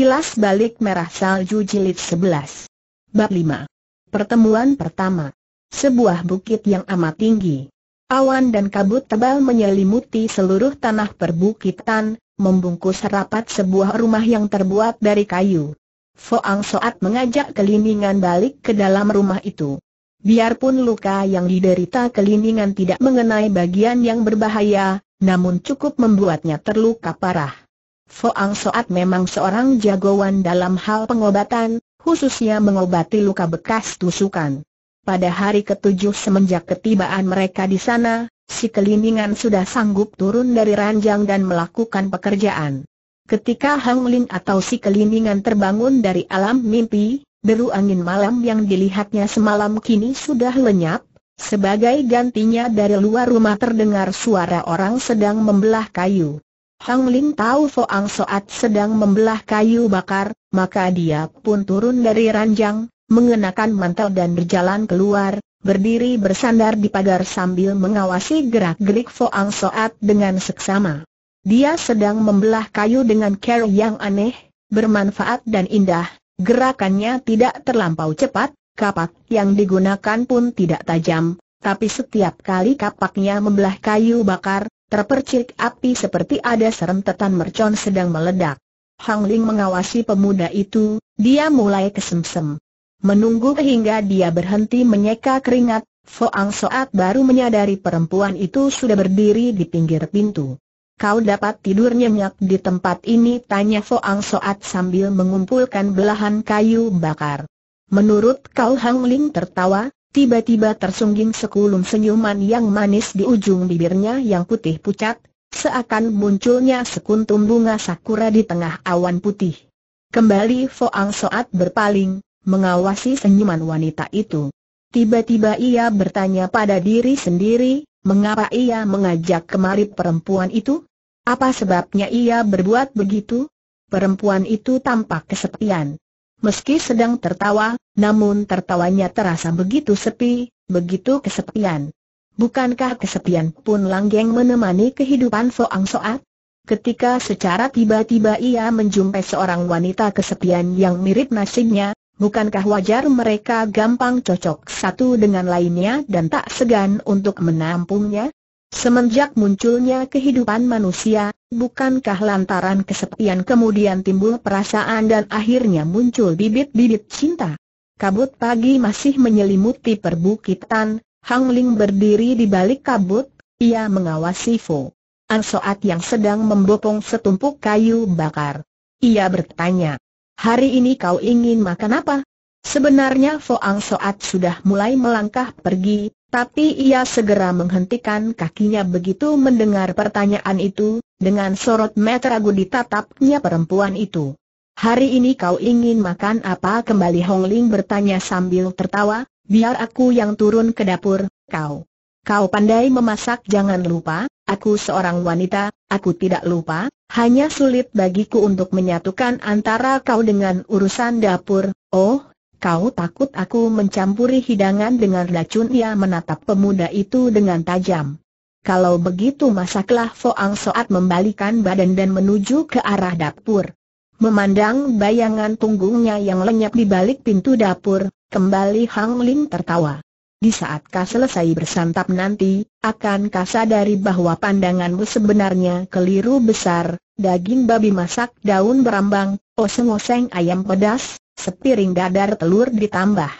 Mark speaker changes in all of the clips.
Speaker 1: Kilas Balik Merah Salju Jilid 11 Bab 5 Pertemuan pertama Sebuah bukit yang amat tinggi Awan dan kabut tebal menyelimuti seluruh tanah perbukitan, membungkus rapat sebuah rumah yang terbuat dari kayu. Foang Soat mengajak kelimingan balik ke dalam rumah itu. Biarpun luka yang diderita kelimingan tidak mengenai bagian yang berbahaya, namun cukup membuatnya terluka parah. Foang Soat memang seorang jagoan dalam hal pengobatan, khususnya mengobati luka bekas tusukan. Pada hari ketujuh semenjak ketibaan mereka di sana, si kelimingan sudah sanggup turun dari ranjang dan melakukan pekerjaan. Ketika Hang Ling atau si kelimingan terbangun dari alam mimpi, deru angin malam yang dilihatnya semalam kini sudah lenyap, sebagai gantinya dari luar rumah terdengar suara orang sedang membelah kayu. Hang Ling tahu Foang Soat sedang membelah kayu bakar, maka dia pun turun dari ranjang, mengenakan mantel dan berjalan keluar, berdiri bersandar di pagar sambil mengawasi gerak-gerik Foang Soat dengan seksama. Dia sedang membelah kayu dengan cara yang aneh, bermanfaat dan indah, gerakannya tidak terlampau cepat, kapak yang digunakan pun tidak tajam, tapi setiap kali kapaknya membelah kayu bakar, Terpercik api seperti ada serentetan mercon sedang meledak. Hang Ling mengawasi pemuda itu, dia mulai kesemsem. Menunggu hingga dia berhenti menyeka keringat, Foang Soat baru menyadari perempuan itu sudah berdiri di pinggir pintu. Kau dapat tidur nyenyak di tempat ini tanya Foang Soat sambil mengumpulkan belahan kayu bakar. Menurut kau Hang Ling tertawa, Tiba-tiba tersungging sekulum senyuman yang manis di ujung bibirnya yang putih pucat, seakan munculnya sekuntum bunga sakura di tengah awan putih. Kembali Foang Soat berpaling, mengawasi senyuman wanita itu. Tiba-tiba ia bertanya pada diri sendiri, mengapa ia mengajak kemari perempuan itu? Apa sebabnya ia berbuat begitu? Perempuan itu tampak kesepian. Meski sedang tertawa, namun tertawanya terasa begitu sepi, begitu kesepian. Bukankah kesepian pun langgeng menemani kehidupan Soang Soat? Ketika secara tiba-tiba ia menjumpai seorang wanita kesepian yang mirip nasibnya, bukankah wajar mereka gampang cocok satu dengan lainnya dan tak segan untuk menampungnya? Semenjak munculnya kehidupan manusia, bukankah lantaran kesepian kemudian timbul perasaan dan akhirnya muncul bibit-bibit cinta? Kabut pagi masih menyelimuti perbukitan, Hang Ling berdiri di balik kabut, ia mengawasi Fo An Soat yang sedang membopong setumpuk kayu bakar. Ia bertanya, hari ini kau ingin makan apa? Sebenarnya Fo Ang Soat sudah mulai melangkah pergi, tapi ia segera menghentikan kakinya begitu mendengar pertanyaan itu, dengan sorot mata ragu ditatapnya perempuan itu. Hari ini kau ingin makan apa kembali Hong Ling bertanya sambil tertawa, biar aku yang turun ke dapur, kau. Kau pandai memasak jangan lupa, aku seorang wanita, aku tidak lupa, hanya sulit bagiku untuk menyatukan antara kau dengan urusan dapur, oh, kau takut aku mencampuri hidangan dengan racun ia menatap pemuda itu dengan tajam. Kalau begitu masaklah Foang Soat membalikan badan dan menuju ke arah dapur. Memandang bayangan punggungnya yang lenyap di balik pintu dapur, kembali Hang Ling tertawa. Di saat kau selesai bersantap nanti, akan kau sadari bahwa pandanganmu sebenarnya keliru besar, daging babi masak daun berambang, oseng-oseng ayam pedas, sepiring dadar telur ditambah.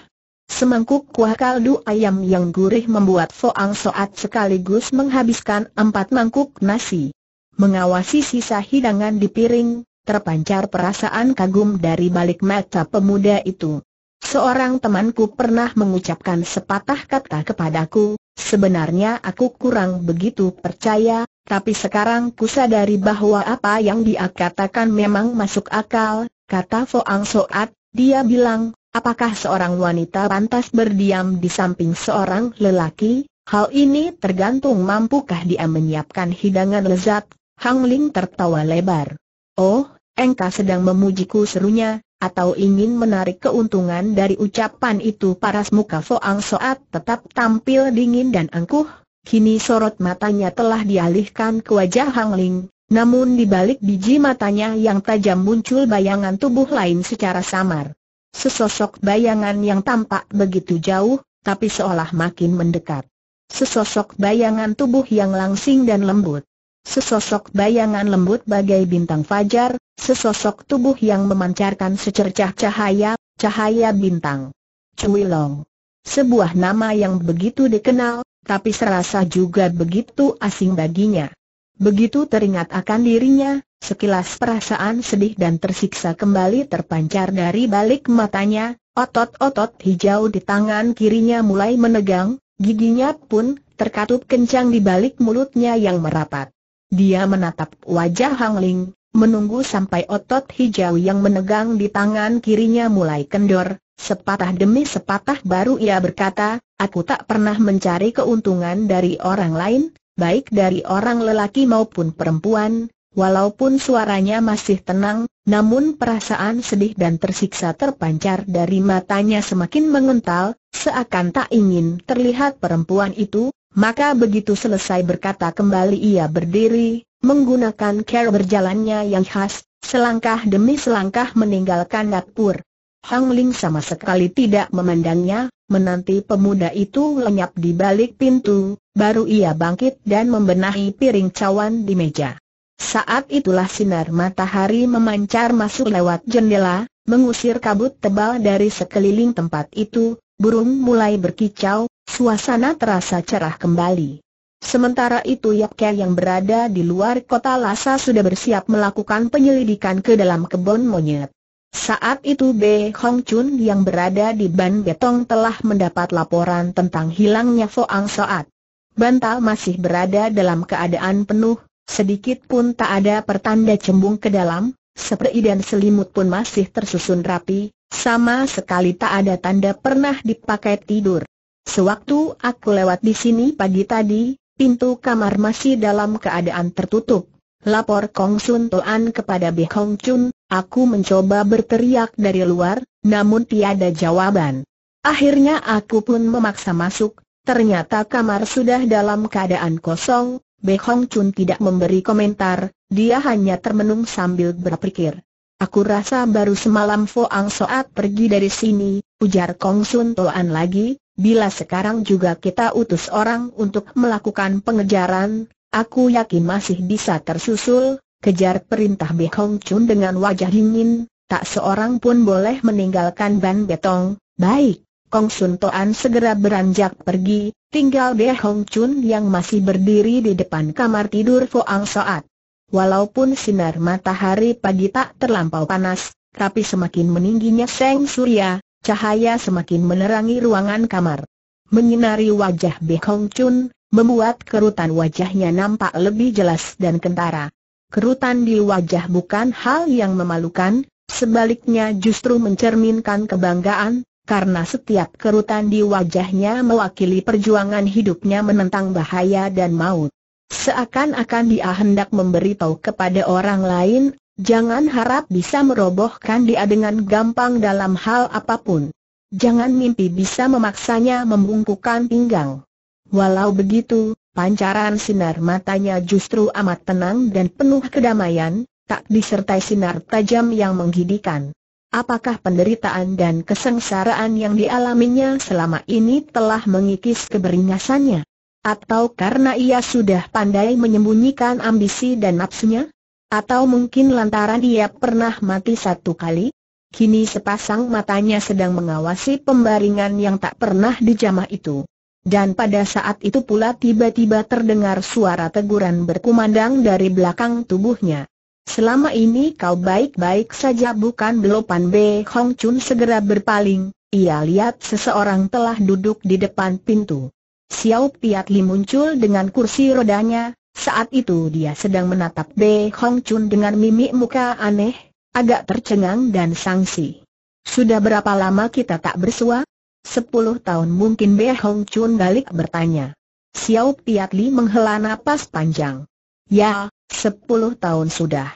Speaker 1: Semangkuk kuah kaldu ayam yang gurih membuat Foang Soat sekaligus menghabiskan empat mangkuk nasi. Mengawasi sisa hidangan di piring, terpancar perasaan kagum dari balik mata pemuda itu. Seorang temanku pernah mengucapkan sepatah kata kepadaku, sebenarnya aku kurang begitu percaya, tapi sekarang ku sadari bahwa apa yang dia katakan memang masuk akal, kata Foang Soat, dia bilang, apakah seorang wanita pantas berdiam di samping seorang lelaki? Hal ini tergantung mampukah dia menyiapkan hidangan lezat. Hang Ling tertawa lebar. Oh, engkau sedang memujiku serunya, atau ingin menarik keuntungan dari ucapan itu paras muka Foang Soat tetap tampil dingin dan angkuh. Kini sorot matanya telah dialihkan ke wajah Hang Ling, namun di balik biji matanya yang tajam muncul bayangan tubuh lain secara samar. Sesosok bayangan yang tampak begitu jauh, tapi seolah makin mendekat. Sesosok bayangan tubuh yang langsing dan lembut. Sesosok bayangan lembut bagai bintang fajar, sesosok tubuh yang memancarkan secercah cahaya, cahaya bintang. Cui Long. Sebuah nama yang begitu dikenal, tapi serasa juga begitu asing baginya. Begitu teringat akan dirinya, sekilas perasaan sedih dan tersiksa kembali terpancar dari balik matanya, otot-otot hijau di tangan kirinya mulai menegang, giginya pun terkatup kencang di balik mulutnya yang merapat. Dia menatap wajah Hang Ling, menunggu sampai otot hijau yang menegang di tangan kirinya mulai kendor, sepatah demi sepatah baru ia berkata, aku tak pernah mencari keuntungan dari orang lain, baik dari orang lelaki maupun perempuan, walaupun suaranya masih tenang, namun perasaan sedih dan tersiksa terpancar dari matanya semakin mengental, seakan tak ingin terlihat perempuan itu, maka begitu selesai berkata kembali ia berdiri, menggunakan cara berjalannya yang khas, selangkah demi selangkah meninggalkan dapur. Hang Ling sama sekali tidak memandangnya, menanti pemuda itu lenyap di balik pintu, baru ia bangkit dan membenahi piring cawan di meja. Saat itulah sinar matahari memancar masuk lewat jendela, mengusir kabut tebal dari sekeliling tempat itu, burung mulai berkicau, suasana terasa cerah kembali. Sementara itu Yap Yapke yang berada di luar kota Lhasa sudah bersiap melakukan penyelidikan ke dalam kebun monyet. Saat itu B. Hong Chun yang berada di Ban Getong telah mendapat laporan tentang hilangnya Foang Soat. Bantal masih berada dalam keadaan penuh, sedikit pun tak ada pertanda cembung ke dalam, seperti dan selimut pun masih tersusun rapi, sama sekali tak ada tanda pernah dipakai tidur. Sewaktu aku lewat di sini pagi tadi, pintu kamar masih dalam keadaan tertutup. Lapor Kong Sun Toan kepada Bi Hong Chun, aku mencoba berteriak dari luar, namun tiada jawaban. Akhirnya aku pun memaksa masuk, ternyata kamar sudah dalam keadaan kosong, Bi Hong Chun tidak memberi komentar, dia hanya termenung sambil berpikir. Aku rasa baru semalam Foang Soat pergi dari sini, ujar Kong Sun Toan lagi, bila sekarang juga kita utus orang untuk melakukan pengejaran, Aku yakin masih bisa tersusul, kejar perintah Beh Hong Chun dengan wajah dingin, tak seorang pun boleh meninggalkan Ban Betong, baik. Kong Sun Toan segera beranjak pergi, tinggal Beh Hong Chun yang masih berdiri di depan kamar tidur Fuang Soat. Walaupun sinar matahari pagi tak terlampau panas, tapi semakin meningginya seng surya, cahaya semakin menerangi ruangan kamar. Menyinari wajah Beh Hong Chun, membuat kerutan wajahnya nampak lebih jelas dan kentara. Kerutan di wajah bukan hal yang memalukan, sebaliknya justru mencerminkan kebanggaan, karena setiap kerutan di wajahnya mewakili perjuangan hidupnya menentang bahaya dan maut. Seakan-akan dia hendak memberitahu kepada orang lain, jangan harap bisa merobohkan dia dengan gampang dalam hal apapun. Jangan mimpi bisa memaksanya membungkukkan pinggang. Walau begitu, pancaran sinar matanya justru amat tenang dan penuh kedamaian, tak disertai sinar tajam yang menggidikan. Apakah penderitaan dan kesengsaraan yang dialaminya selama ini telah mengikis keberingasannya? Atau karena ia sudah pandai menyembunyikan ambisi dan nafsunya? Atau mungkin lantaran ia pernah mati satu kali? Kini sepasang matanya sedang mengawasi pembaringan yang tak pernah dijamah itu. Dan pada saat itu pula tiba-tiba terdengar suara teguran berkumandang dari belakang tubuhnya. Selama ini kau baik-baik saja bukan belopan B. Hong Chun segera berpaling, ia lihat seseorang telah duduk di depan pintu. Xiao Piat Li muncul dengan kursi rodanya, saat itu dia sedang menatap B. Hong Chun dengan mimik muka aneh, agak tercengang dan sangsi. Sudah berapa lama kita tak bersuah? Sepuluh tahun mungkin Be Hong Chun balik bertanya. Xiao Piat Li menghela nafas panjang. Ya, sepuluh tahun sudah.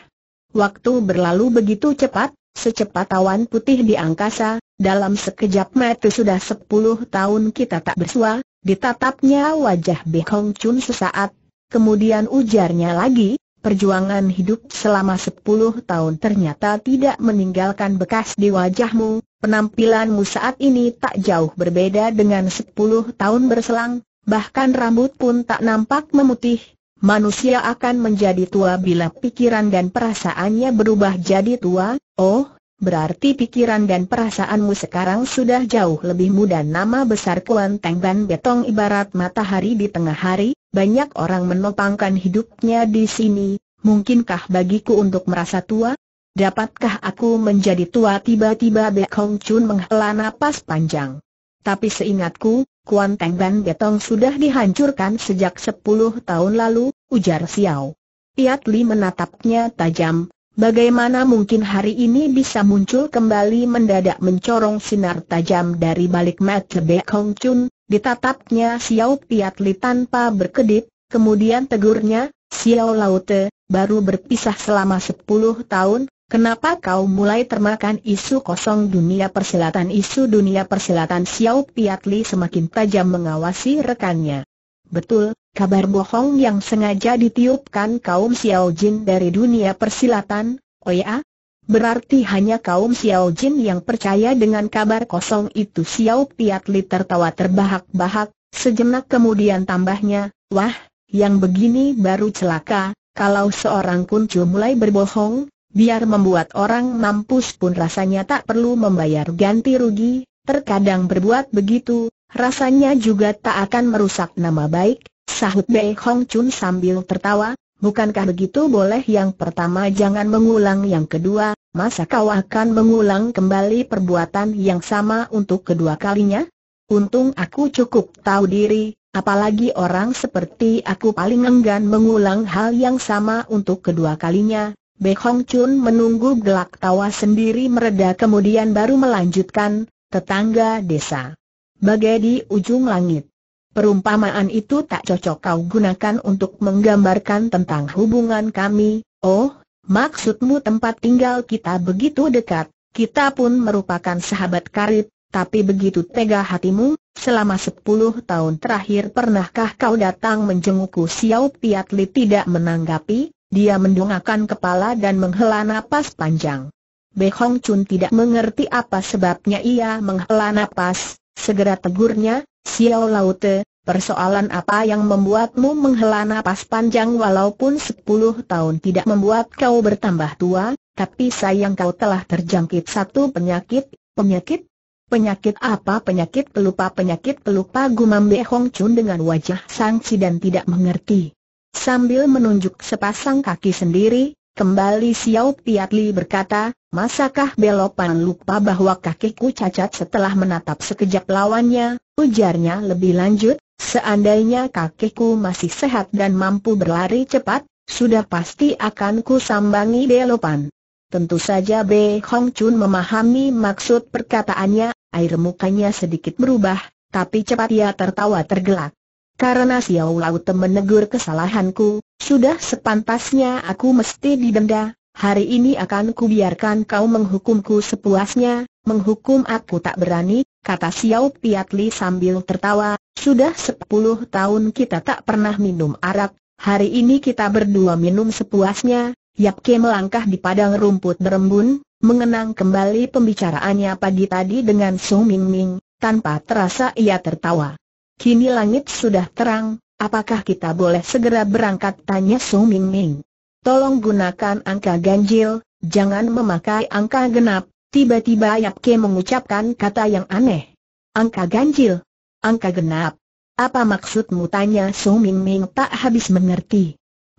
Speaker 1: Waktu berlalu begitu cepat, secepat awan putih di angkasa, dalam sekejap mata sudah sepuluh tahun kita tak bersua, ditatapnya wajah Be Hong Chun sesaat, kemudian ujarnya lagi, perjuangan hidup selama sepuluh tahun ternyata tidak meninggalkan bekas di wajahmu, Penampilanmu saat ini tak jauh berbeda dengan 10 tahun berselang, bahkan rambut pun tak nampak memutih. Manusia akan menjadi tua bila pikiran dan perasaannya berubah jadi tua, oh, berarti pikiran dan perasaanmu sekarang sudah jauh lebih muda Nama besar Kuan Teng Ban Betong ibarat matahari di tengah hari, banyak orang menopangkan hidupnya di sini, mungkinkah bagiku untuk merasa tua? Dapatkah aku menjadi tua tiba-tiba Bek Hong Chun menghela napas panjang. Tapi seingatku, Kuan Teng Ban Betong sudah dihancurkan sejak 10 tahun lalu, ujar Xiao. Piatli Li menatapnya tajam, bagaimana mungkin hari ini bisa muncul kembali mendadak mencorong sinar tajam dari balik mata Bek Hong Chun, ditatapnya Xiao Piatli Li tanpa berkedip, kemudian tegurnya, Xiao Laute, baru berpisah selama 10 tahun, Kenapa kau mulai termakan isu kosong dunia persilatan Isu dunia persilatan Xiao Piatli semakin tajam mengawasi rekannya Betul, kabar bohong yang sengaja ditiupkan kaum Xiao Jin dari dunia persilatan, oh ya? Berarti hanya kaum Xiao Jin yang percaya dengan kabar kosong itu Xiao Piatli tertawa terbahak-bahak, sejenak kemudian tambahnya, wah, yang begini baru celaka, kalau seorang kuncu mulai berbohong, biar membuat orang mampus pun rasanya tak perlu membayar ganti rugi, terkadang berbuat begitu, rasanya juga tak akan merusak nama baik, sahut Bei Hong Chun sambil tertawa, bukankah begitu boleh yang pertama jangan mengulang yang kedua, masa kau akan mengulang kembali perbuatan yang sama untuk kedua kalinya? Untung aku cukup tahu diri, apalagi orang seperti aku paling enggan mengulang hal yang sama untuk kedua kalinya, Be Hong Chun menunggu gelak tawa sendiri mereda kemudian baru melanjutkan, tetangga desa. Bagai di ujung langit. Perumpamaan itu tak cocok kau gunakan untuk menggambarkan tentang hubungan kami, oh, maksudmu tempat tinggal kita begitu dekat, kita pun merupakan sahabat karib, tapi begitu tega hatimu, selama sepuluh tahun terakhir pernahkah kau datang menjengukku Xiao Piatli tidak menanggapi, dia mendongakkan kepala dan menghela napas panjang. Be Hong Chun tidak mengerti apa sebabnya ia menghela napas, segera tegurnya, Xiao Laute, persoalan apa yang membuatmu menghela napas panjang walaupun sepuluh tahun tidak membuat kau bertambah tua, tapi sayang kau telah terjangkit satu penyakit, penyakit? Penyakit apa penyakit pelupa penyakit pelupa gumam Be Hong Chun dengan wajah sangsi dan tidak mengerti. Sambil menunjuk sepasang kaki sendiri, kembali Xiao Piatli berkata, Masakah Belopan lupa bahwa kakiku cacat setelah menatap sekejap lawannya, ujarnya lebih lanjut, seandainya kakiku masih sehat dan mampu berlari cepat, sudah pasti akan ku sambangi Belopan. Tentu saja Be Hong Chun memahami maksud perkataannya, air mukanya sedikit berubah, tapi cepat ia tertawa tergelak. Karena Xiao Laute menegur kesalahanku, sudah sepantasnya aku mesti didenda, hari ini akan kubiarkan kau menghukumku sepuasnya, menghukum aku tak berani, kata Xiao Piat sambil tertawa, sudah sepuluh tahun kita tak pernah minum arak, hari ini kita berdua minum sepuasnya, Yap Ke melangkah di padang rumput berembun, mengenang kembali pembicaraannya pagi tadi dengan Sung Ming Ming, tanpa terasa ia tertawa. Kini langit sudah terang, apakah kita boleh segera berangkat tanya Su Ming Ming. Tolong gunakan angka ganjil, jangan memakai angka genap, tiba-tiba Yap Yakke mengucapkan kata yang aneh. Angka ganjil? Angka genap? Apa maksudmu tanya Su Ming Ming tak habis mengerti.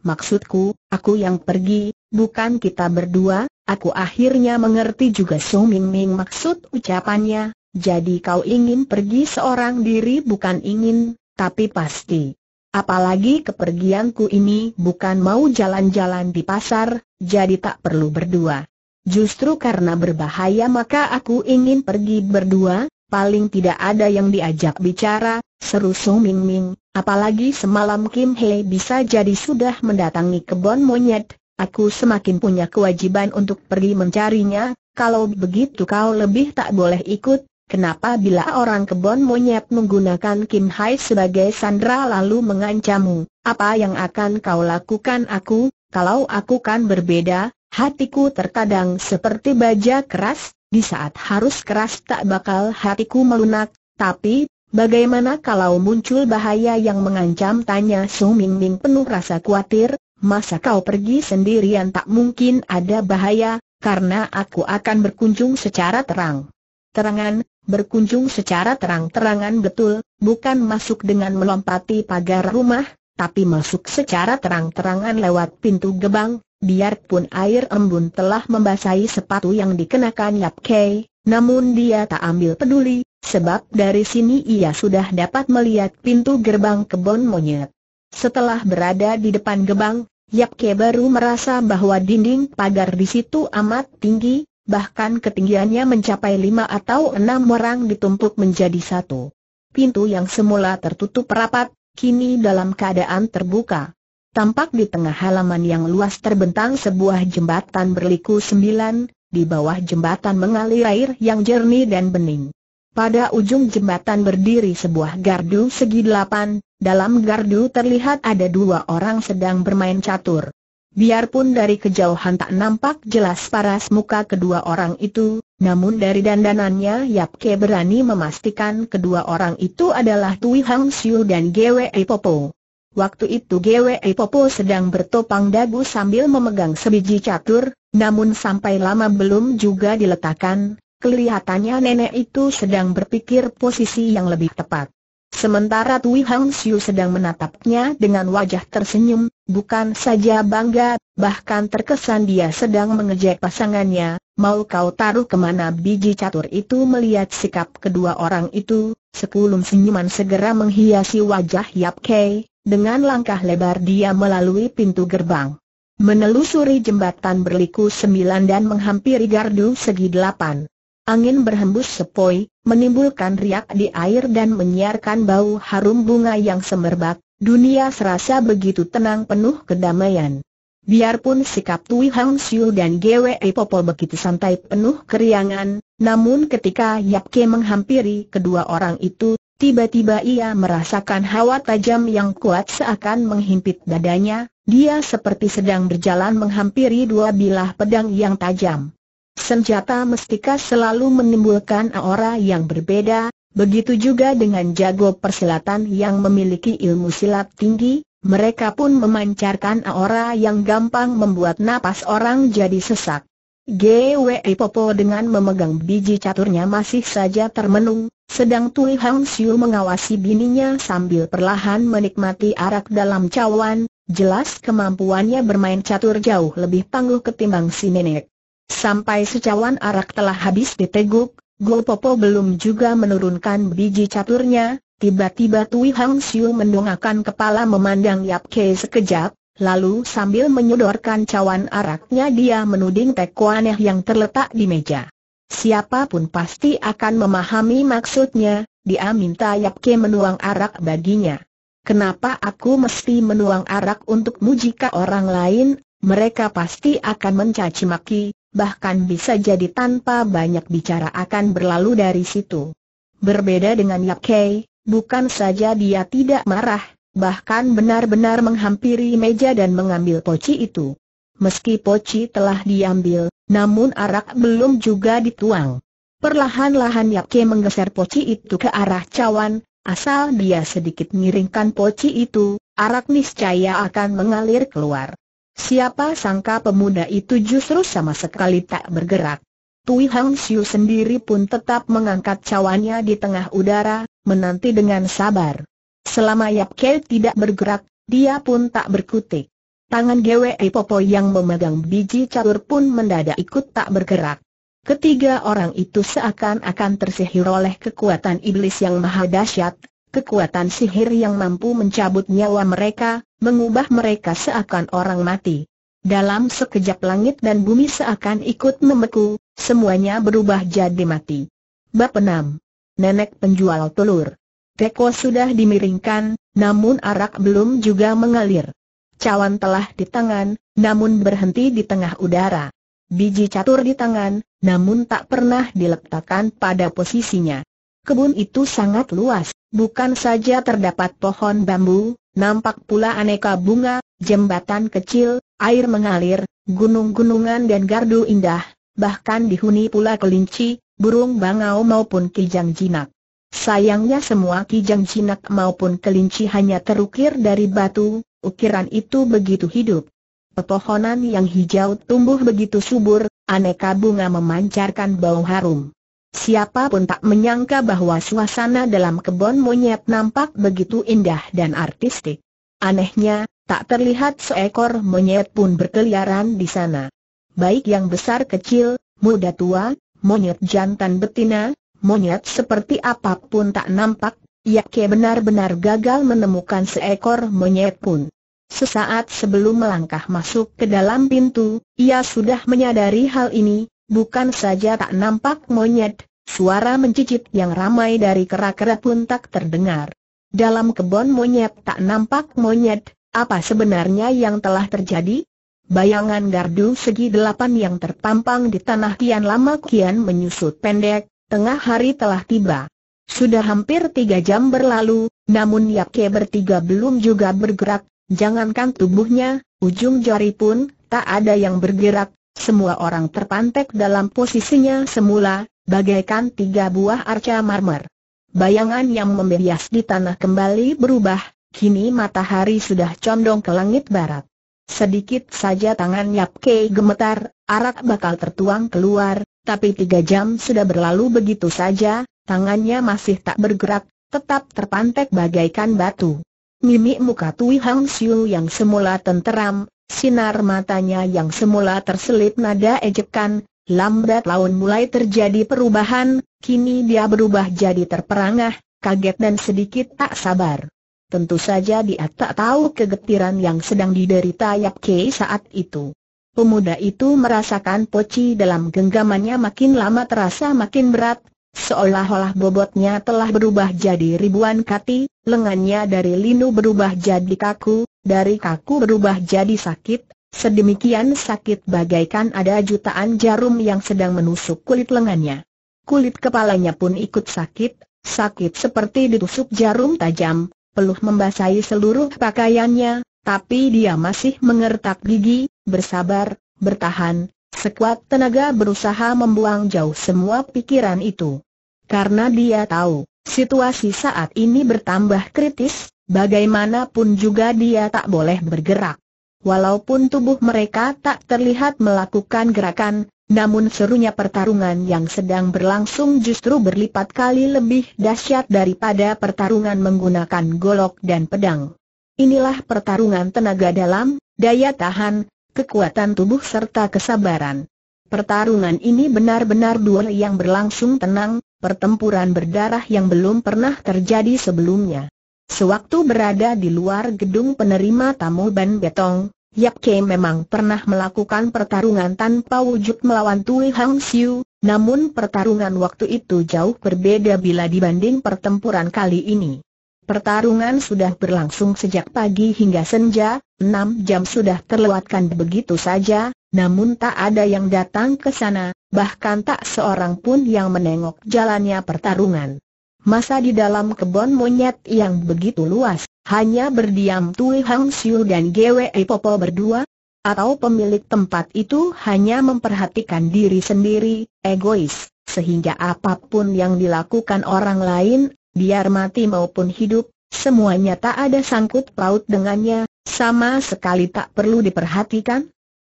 Speaker 1: Maksudku, aku yang pergi, bukan kita berdua, aku akhirnya mengerti juga Su Ming Ming maksud ucapannya, jadi kau ingin pergi seorang diri bukan ingin, tapi pasti. Apalagi kepergianku ini bukan mau jalan-jalan di pasar, jadi tak perlu berdua. Justru karena berbahaya maka aku ingin pergi berdua, paling tidak ada yang diajak bicara, seru Song Ming Ming, apalagi semalam Kim Hei bisa jadi sudah mendatangi kebun monyet, aku semakin punya kewajiban untuk pergi mencarinya, kalau begitu kau lebih tak boleh ikut, Kenapa bila orang kebon monyet menggunakan Kim Hai sebagai Sandra lalu mengancammu, apa yang akan kau lakukan aku, kalau aku kan berbeda, hatiku terkadang seperti baja keras, di saat harus keras tak bakal hatiku melunak, tapi, bagaimana kalau muncul bahaya yang mengancam tanya Su Ming Ming penuh rasa khawatir, masa kau pergi sendirian tak mungkin ada bahaya, karena aku akan berkunjung secara terang terangan, berkunjung secara terang-terangan betul, bukan masuk dengan melompati pagar rumah, tapi masuk secara terang-terangan lewat pintu gebang, biarpun air embun telah membasahi sepatu yang dikenakan Yap Kei, namun dia tak ambil peduli, sebab dari sini ia sudah dapat melihat pintu gerbang kebun monyet. Setelah berada di depan gebang, Yap Kei baru merasa bahwa dinding pagar di situ amat tinggi, bahkan ketinggiannya mencapai lima atau enam orang ditumpuk menjadi satu. Pintu yang semula tertutup rapat, kini dalam keadaan terbuka. Tampak di tengah halaman yang luas terbentang sebuah jembatan berliku sembilan, di bawah jembatan mengalir air yang jernih dan bening. Pada ujung jembatan berdiri sebuah gardu segi delapan, dalam gardu terlihat ada dua orang sedang bermain catur. Biarpun dari kejauhan tak nampak jelas paras muka kedua orang itu, namun dari dandanannya Yap Ke berani memastikan kedua orang itu adalah Tui Hang Siu dan Gwe Popo. Waktu itu Gwe Popo sedang bertopang dagu sambil memegang sebiji catur, namun sampai lama belum juga diletakkan, kelihatannya nenek itu sedang berpikir posisi yang lebih tepat. Sementara Tui Hang Siu sedang menatapnya dengan wajah tersenyum, bukan saja bangga, bahkan terkesan dia sedang mengejek pasangannya, mau kau taruh kemana biji catur itu melihat sikap kedua orang itu, sekulum senyuman segera menghiasi wajah Yap Kei, dengan langkah lebar dia melalui pintu gerbang. Menelusuri jembatan berliku sembilan dan menghampiri gardu segi delapan. Angin berhembus sepoi, menimbulkan riak di air dan menyiarkan bau harum bunga yang semerbak, dunia serasa begitu tenang penuh kedamaian. Biarpun sikap Tui Hang Siu dan Gwe Popol begitu santai penuh keriangan, namun ketika Yap Ke menghampiri kedua orang itu, tiba-tiba ia merasakan hawa tajam yang kuat seakan menghimpit dadanya, dia seperti sedang berjalan menghampiri dua bilah pedang yang tajam. Senjata mestika selalu menimbulkan aura yang berbeda, begitu juga dengan jago persilatan yang memiliki ilmu silat tinggi, mereka pun memancarkan aura yang gampang membuat napas orang jadi sesak. G.W.E. Popo dengan memegang biji caturnya masih saja termenung, sedang Tui Hang Siu mengawasi bininya sambil perlahan menikmati arak dalam cawan, jelas kemampuannya bermain catur jauh lebih tangguh ketimbang si nenek. Sampai secawan arak telah habis diteguk, Gol Popo belum juga menurunkan biji caturnya, tiba-tiba Tui Hang Siu mendongakkan kepala memandang Yap Ke sekejap, lalu sambil menyodorkan cawan araknya dia menuding teko yang terletak di meja. Siapapun pasti akan memahami maksudnya, dia minta Yap Ke menuang arak baginya. Kenapa aku mesti menuang arak untukmu jika orang lain, mereka pasti akan mencaci maki, bahkan bisa jadi tanpa banyak bicara akan berlalu dari situ. Berbeda dengan Yap Kei, bukan saja dia tidak marah, bahkan benar-benar menghampiri meja dan mengambil poci itu. Meski poci telah diambil, namun arak belum juga dituang. Perlahan-lahan Yap Kei menggeser poci itu ke arah cawan, asal dia sedikit miringkan poci itu, arak niscaya akan mengalir keluar. Siapa sangka pemuda itu justru sama sekali tak bergerak. Tui Hang Siu sendiri pun tetap mengangkat cawannya di tengah udara, menanti dengan sabar. Selama Yap Ke tidak bergerak, dia pun tak berkutik. Tangan Gwe Popo yang memegang biji catur pun mendadak ikut tak bergerak. Ketiga orang itu seakan-akan tersihir oleh kekuatan iblis yang maha dahsyat, kekuatan sihir yang mampu mencabut nyawa mereka, mengubah mereka seakan orang mati. Dalam sekejap langit dan bumi seakan ikut memeku, semuanya berubah jadi mati. Bab 6. Nenek penjual telur. Teko sudah dimiringkan, namun arak belum juga mengalir. Cawan telah di tangan, namun berhenti di tengah udara. Biji catur di tangan, namun tak pernah diletakkan pada posisinya. Kebun itu sangat luas, bukan saja terdapat pohon bambu, nampak pula aneka bunga, jembatan kecil, air mengalir, gunung-gunungan dan gardu indah, bahkan dihuni pula kelinci, burung bangau maupun kijang jinak. Sayangnya semua kijang jinak maupun kelinci hanya terukir dari batu, ukiran itu begitu hidup. Pepohonan yang hijau tumbuh begitu subur, aneka bunga memancarkan bau harum. Siapa pun tak menyangka bahwa suasana dalam kebun monyet nampak begitu indah dan artistik. Anehnya, tak terlihat seekor monyet pun berkeliaran di sana. Baik yang besar kecil, muda tua, monyet jantan betina, monyet seperti apapun tak nampak, Yake benar-benar gagal menemukan seekor monyet pun. Sesaat sebelum melangkah masuk ke dalam pintu, ia sudah menyadari hal ini, Bukan saja tak nampak monyet, suara mencicit yang ramai dari kera-kera pun tak terdengar. Dalam kebun monyet tak nampak monyet, apa sebenarnya yang telah terjadi? Bayangan gardu segi delapan yang terpampang di tanah kian lama kian menyusut pendek, tengah hari telah tiba. Sudah hampir tiga jam berlalu, namun Yapke bertiga belum juga bergerak, jangankan tubuhnya, ujung jari pun, tak ada yang bergerak, semua orang terpantek dalam posisinya semula, bagaikan tiga buah arca marmer. Bayangan yang membias di tanah kembali berubah, kini matahari sudah condong ke langit barat. Sedikit saja tangan Yap Kei gemetar, arak bakal tertuang keluar, tapi tiga jam sudah berlalu begitu saja, tangannya masih tak bergerak, tetap terpantek bagaikan batu. Mimik muka Tui Hang Siu yang semula tenteram, Sinar matanya yang semula terselip nada ejekan, lambat laun mulai terjadi perubahan, kini dia berubah jadi terperangah, kaget dan sedikit tak sabar. Tentu saja dia tak tahu kegetiran yang sedang diderita Yap Kei saat itu. Pemuda itu merasakan poci dalam genggamannya makin lama terasa makin berat, Seolah-olah bobotnya telah berubah jadi ribuan kati, lengannya dari linu berubah jadi kaku, dari kaku berubah jadi sakit, sedemikian sakit bagaikan ada jutaan jarum yang sedang menusuk kulit lengannya. Kulit kepalanya pun ikut sakit, sakit seperti ditusuk jarum tajam, peluh membasahi seluruh pakaiannya, tapi dia masih mengertak gigi, bersabar, bertahan, Sekuat tenaga berusaha membuang jauh semua pikiran itu. Karena dia tahu, situasi saat ini bertambah kritis, bagaimanapun juga dia tak boleh bergerak. Walaupun tubuh mereka tak terlihat melakukan gerakan, namun serunya pertarungan yang sedang berlangsung justru berlipat kali lebih dahsyat daripada pertarungan menggunakan golok dan pedang. Inilah pertarungan tenaga dalam, daya tahan, kekuatan tubuh serta kesabaran. Pertarungan ini benar-benar duel yang berlangsung tenang, pertempuran berdarah yang belum pernah terjadi sebelumnya. Sewaktu berada di luar gedung penerima tamu Ban Betong, Yap Kei memang pernah melakukan pertarungan tanpa wujud melawan Tui Hang Siu, namun pertarungan waktu itu jauh berbeda bila dibanding pertempuran kali ini. Pertarungan sudah berlangsung sejak pagi hingga senja, enam jam sudah terlewatkan begitu saja, namun tak ada yang datang ke sana, bahkan tak seorang pun yang menengok jalannya pertarungan. Masa di dalam kebun monyet yang begitu luas, hanya berdiam Tui Hang Siu dan Gwe Popo berdua, atau pemilik tempat itu hanya memperhatikan diri sendiri, egois, sehingga apapun yang dilakukan orang lain biar mati maupun hidup, semuanya tak ada sangkut paut dengannya, sama sekali tak perlu diperhatikan.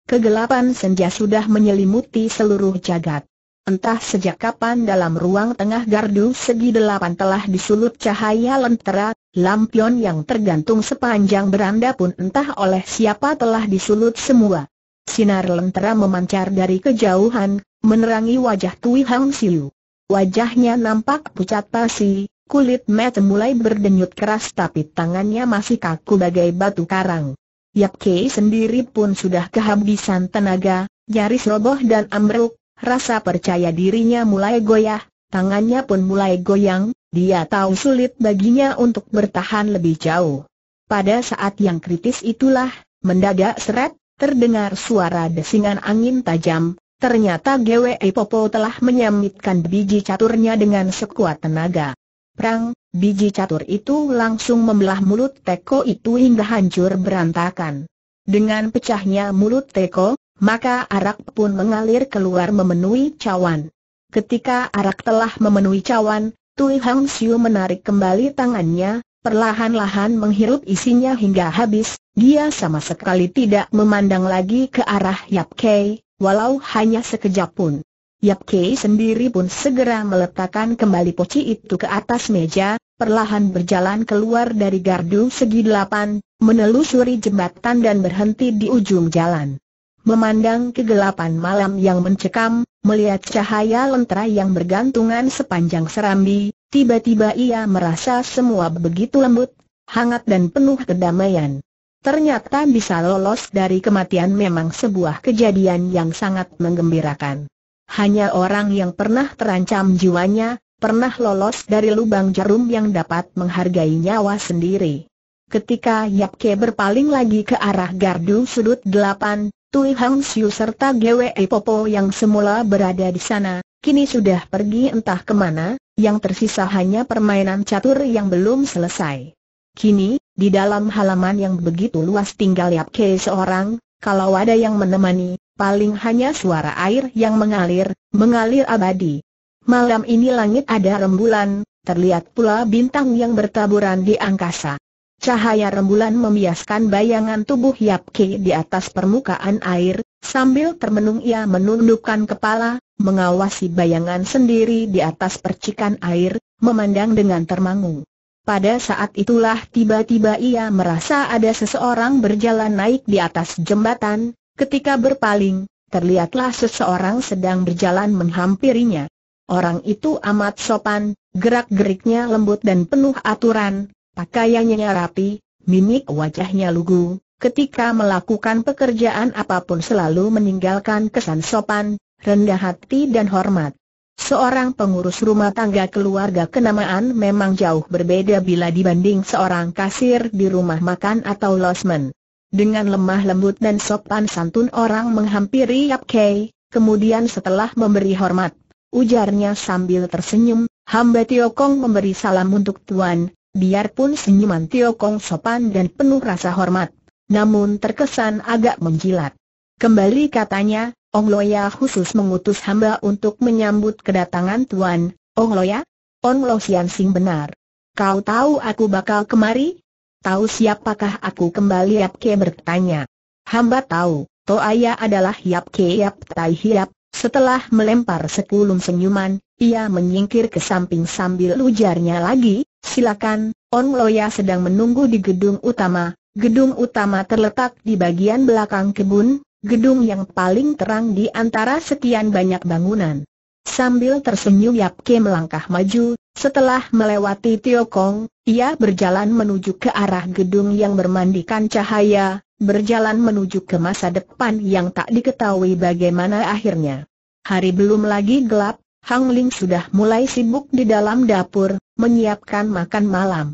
Speaker 1: Kegelapan senja sudah menyelimuti seluruh jagat. Entah sejak kapan dalam ruang tengah gardu segi delapan telah disulut cahaya lentera, lampion yang tergantung sepanjang beranda pun entah oleh siapa telah disulut semua. Sinar lentera memancar dari kejauhan, menerangi wajah Tui Hang Siu. Wajahnya nampak pucat pasi, Kulit Matt mulai berdenyut keras tapi tangannya masih kaku bagai batu karang. Yap Kei sendiri pun sudah kehabisan tenaga, nyaris roboh dan ambruk, rasa percaya dirinya mulai goyah, tangannya pun mulai goyang, dia tahu sulit baginya untuk bertahan lebih jauh. Pada saat yang kritis itulah, mendadak seret, terdengar suara desingan angin tajam, ternyata GWE Popo telah menyamitkan biji caturnya dengan sekuat tenaga. Prang, biji catur itu langsung membelah mulut Teko itu hingga hancur berantakan. Dengan pecahnya mulut Teko, maka arak pun mengalir keluar memenuhi cawan. Ketika arak telah memenuhi cawan, Tui Hang Siu menarik kembali tangannya, perlahan-lahan menghirup isinya hingga habis, dia sama sekali tidak memandang lagi ke arah Yap Kei, walau hanya sekejap pun. Yap Kei sendiri pun segera meletakkan kembali poci itu ke atas meja, perlahan berjalan keluar dari gardu segi delapan, menelusuri jembatan dan berhenti di ujung jalan. Memandang kegelapan malam yang mencekam, melihat cahaya lentera yang bergantungan sepanjang serambi, tiba-tiba ia merasa semua begitu lembut, hangat dan penuh kedamaian. Ternyata bisa lolos dari kematian memang sebuah kejadian yang sangat menggembirakan hanya orang yang pernah terancam jiwanya, pernah lolos dari lubang jarum yang dapat menghargai nyawa sendiri. Ketika Yap Ke berpaling lagi ke arah gardu sudut delapan, Tui Hang Siu serta Gwe Popo yang semula berada di sana, kini sudah pergi entah kemana, yang tersisa hanya permainan catur yang belum selesai. Kini, di dalam halaman yang begitu luas tinggal Yap Ke seorang, kalau ada yang menemani, paling hanya suara air yang mengalir, mengalir abadi. Malam ini langit ada rembulan, terlihat pula bintang yang bertaburan di angkasa. Cahaya rembulan membiaskan bayangan tubuh Yap Ki di atas permukaan air, sambil termenung ia menundukkan kepala, mengawasi bayangan sendiri di atas percikan air, memandang dengan termangu. Pada saat itulah tiba-tiba ia merasa ada seseorang berjalan naik di atas jembatan, Ketika berpaling, terlihatlah seseorang sedang berjalan menghampirinya. Orang itu amat sopan, gerak-geriknya lembut dan penuh aturan, pakaiannya rapi, mimik wajahnya lugu, ketika melakukan pekerjaan apapun selalu meninggalkan kesan sopan, rendah hati dan hormat. Seorang pengurus rumah tangga keluarga kenamaan memang jauh berbeda bila dibanding seorang kasir di rumah makan atau losmen. Dengan lemah lembut dan sopan santun orang menghampiri Yap Kei, kemudian setelah memberi hormat, ujarnya sambil tersenyum, hamba Tio Kong memberi salam untuk Tuan, biarpun senyuman Tio Kong sopan dan penuh rasa hormat, namun terkesan agak menjilat. Kembali katanya, Ong Loya khusus mengutus hamba untuk menyambut kedatangan Tuan, Ong Loya? Ong Loh Sian Sing benar. Kau tahu aku bakal kemari? Tahu siapakah aku kembali Yap Ke bertanya. Hamba tahu, Toaya adalah Yap Ke Yap Tai Hiap. Setelah melempar sekulum senyuman, ia menyingkir ke samping sambil ujarnya lagi, silakan, On Loya sedang menunggu di gedung utama. Gedung utama terletak di bagian belakang kebun, gedung yang paling terang di antara sekian banyak bangunan. Sambil tersenyum Yap Ke melangkah maju, setelah melewati Tio Kong, ia berjalan menuju ke arah gedung yang bermandikan cahaya, berjalan menuju ke masa depan yang tak diketahui bagaimana akhirnya. Hari belum lagi gelap, Hang Ling sudah mulai sibuk di dalam dapur, menyiapkan makan malam.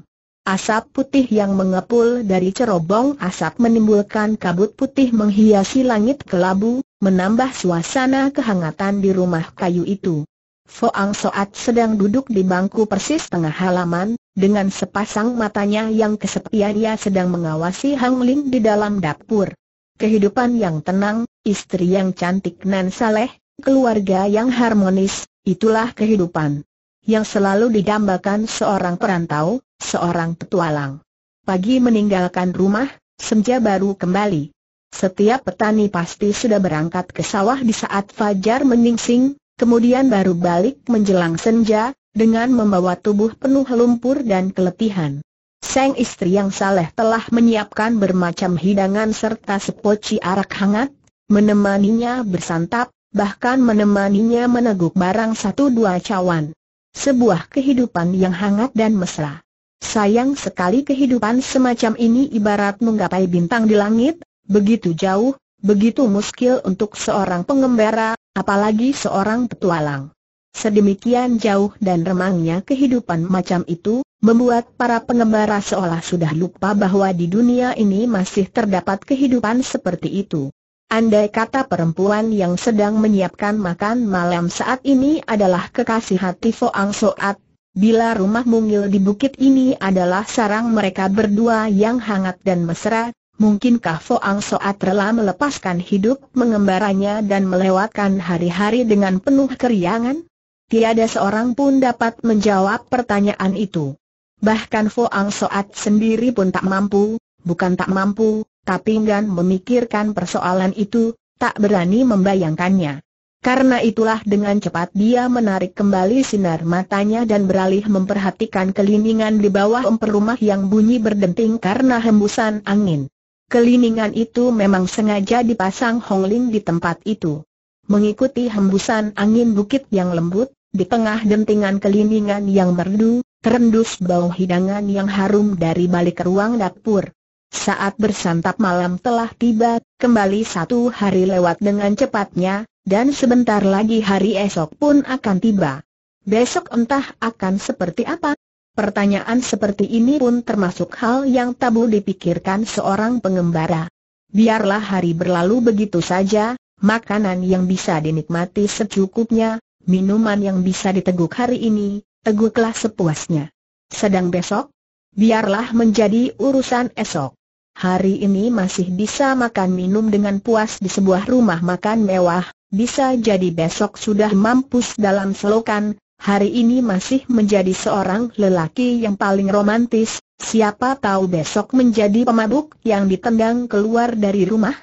Speaker 1: Asap putih yang mengepul dari cerobong asap menimbulkan kabut putih menghiasi langit kelabu, menambah suasana kehangatan di rumah kayu itu. Foang Soat sedang duduk di bangku persis tengah halaman, dengan sepasang matanya yang kesepian ia sedang mengawasi Hang Ling di dalam dapur. Kehidupan yang tenang, istri yang cantik nan saleh, keluarga yang harmonis, itulah kehidupan yang selalu didambakan seorang perantau, seorang petualang. Pagi meninggalkan rumah, senja baru kembali. Setiap petani pasti sudah berangkat ke sawah di saat fajar menyingsing, kemudian baru balik menjelang senja, dengan membawa tubuh penuh lumpur dan keletihan. Sang istri yang saleh telah menyiapkan bermacam hidangan serta sepoci arak hangat, menemaninya bersantap, bahkan menemaninya meneguk barang satu dua cawan sebuah kehidupan yang hangat dan mesra. Sayang sekali kehidupan semacam ini ibarat menggapai bintang di langit, begitu jauh, begitu muskil untuk seorang pengembara, apalagi seorang petualang. Sedemikian jauh dan remangnya kehidupan macam itu, membuat para pengembara seolah sudah lupa bahwa di dunia ini masih terdapat kehidupan seperti itu. Andai kata perempuan yang sedang menyiapkan makan malam saat ini adalah kekasih hati Foang Soat, bila rumah mungil di bukit ini adalah sarang mereka berdua yang hangat dan mesra, mungkinkah Foang Soat rela melepaskan hidup mengembaranya dan melewatkan hari-hari dengan penuh keriangan? Tiada seorang pun dapat menjawab pertanyaan itu. Bahkan Foang Soat sendiri pun tak mampu, bukan tak mampu, tapi enggan memikirkan persoalan itu, tak berani membayangkannya. Karena itulah dengan cepat dia menarik kembali sinar matanya dan beralih memperhatikan keliningan di bawah emper rumah yang bunyi berdenting karena hembusan angin. Keliningan itu memang sengaja dipasang Hongling di tempat itu. Mengikuti hembusan angin bukit yang lembut, di tengah dentingan keliningan yang merdu, terendus bau hidangan yang harum dari balik ruang dapur. Saat bersantap malam telah tiba, kembali satu hari lewat dengan cepatnya, dan sebentar lagi hari esok pun akan tiba. Besok entah akan seperti apa. Pertanyaan seperti ini pun termasuk hal yang tabu dipikirkan seorang pengembara. Biarlah hari berlalu begitu saja, makanan yang bisa dinikmati secukupnya, minuman yang bisa diteguk hari ini, teguklah sepuasnya. Sedang besok, biarlah menjadi urusan esok. Hari ini masih bisa makan minum dengan puas di sebuah rumah makan mewah, bisa jadi besok sudah mampus dalam selokan, hari ini masih menjadi seorang lelaki yang paling romantis, siapa tahu besok menjadi pemabuk yang ditendang keluar dari rumah?